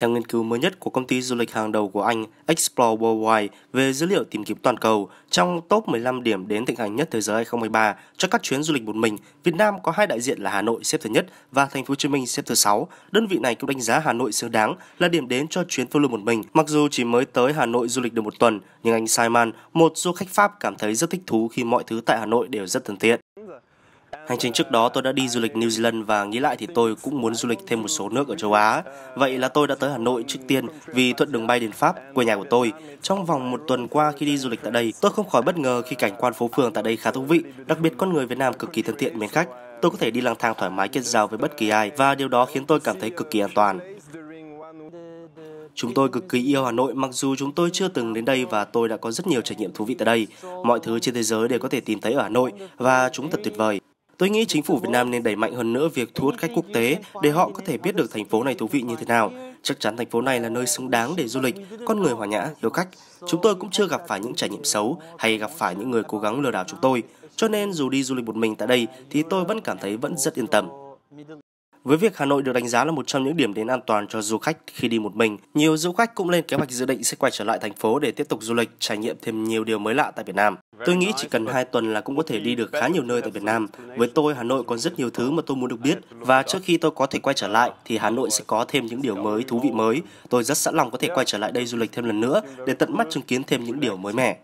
Theo nghiên cứu mới nhất của công ty du lịch hàng đầu của Anh Explore Worldwide về dữ liệu tìm kiếm toàn cầu, trong top 15 điểm đến thịnh hành nhất thế giới 2023 cho các chuyến du lịch một mình, Việt Nam có hai đại diện là Hà Nội xếp thứ nhất và Thành phố Hồ Chí Minh xếp thứ sáu. Đơn vị này cũng đánh giá Hà Nội xứng đáng là điểm đến cho chuyến phiêu lưu một mình. Mặc dù chỉ mới tới Hà Nội du lịch được một tuần, nhưng anh Simon, một du khách Pháp cảm thấy rất thích thú khi mọi thứ tại Hà Nội đều rất thân thiện. Hành trình trước đó tôi đã đi du lịch New Zealand và nghĩ lại thì tôi cũng muốn du lịch thêm một số nước ở châu Á. Vậy là tôi đã tới Hà Nội trước tiên vì thuận đường bay đến Pháp, quê nhà của tôi. Trong vòng một tuần qua khi đi du lịch tại đây, tôi không khỏi bất ngờ khi cảnh quan phố phường tại đây khá thú vị, đặc biệt con người Việt Nam cực kỳ thân thiện mến khách. Tôi có thể đi lang thang thoải mái kết giao với bất kỳ ai và điều đó khiến tôi cảm thấy cực kỳ an toàn. Chúng tôi cực kỳ yêu Hà Nội mặc dù chúng tôi chưa từng đến đây và tôi đã có rất nhiều trải nghiệm thú vị tại đây. Mọi thứ trên thế giới đều có thể tìm thấy ở Hà Nội và chúng thật tuyệt vời. Tôi nghĩ chính phủ Việt Nam nên đẩy mạnh hơn nữa việc thu hút khách quốc tế để họ có thể biết được thành phố này thú vị như thế nào. Chắc chắn thành phố này là nơi xứng đáng để du lịch, con người hòa nhã, hiếu khách. Chúng tôi cũng chưa gặp phải những trải nghiệm xấu hay gặp phải những người cố gắng lừa đảo chúng tôi. Cho nên dù đi du lịch một mình tại đây thì tôi vẫn cảm thấy vẫn rất yên tâm. Với việc Hà Nội được đánh giá là một trong những điểm đến an toàn cho du khách khi đi một mình, nhiều du khách cũng lên kế hoạch dự định sẽ quay trở lại thành phố để tiếp tục du lịch, trải nghiệm thêm nhiều điều mới lạ tại Việt Nam. Tôi nghĩ chỉ cần 2 tuần là cũng có thể đi được khá nhiều nơi tại Việt Nam. Với tôi, Hà Nội còn rất nhiều thứ mà tôi muốn được biết và trước khi tôi có thể quay trở lại thì Hà Nội sẽ có thêm những điều mới, thú vị mới. Tôi rất sẵn lòng có thể quay trở lại đây du lịch thêm lần nữa để tận mắt chứng kiến thêm những điều mới mẻ.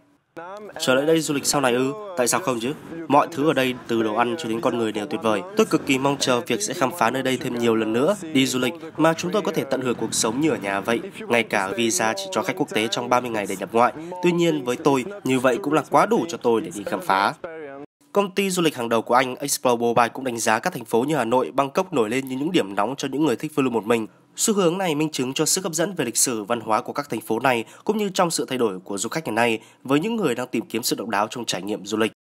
Trở lại đây du lịch sau này ư? Tại sao không chứ? Mọi thứ ở đây từ đồ ăn cho đến con người đều tuyệt vời. Tôi cực kỳ mong chờ việc sẽ khám phá nơi đây thêm nhiều lần nữa, đi du lịch mà chúng tôi có thể tận hưởng cuộc sống như ở nhà vậy. Ngay cả visa chỉ cho khách quốc tế trong 30 ngày để nhập ngoại. Tuy nhiên với tôi, như vậy cũng là quá đủ cho tôi để đi khám phá. Công ty du lịch hàng đầu của Anh Explore Mobile cũng đánh giá các thành phố như Hà Nội, Bangkok nổi lên như những điểm nóng cho những người thích phiêu lưu một mình. Xu hướng này minh chứng cho sức hấp dẫn về lịch sử văn hóa của các thành phố này cũng như trong sự thay đổi của du khách ngày nay với những người đang tìm kiếm sự độc đáo trong trải nghiệm du lịch.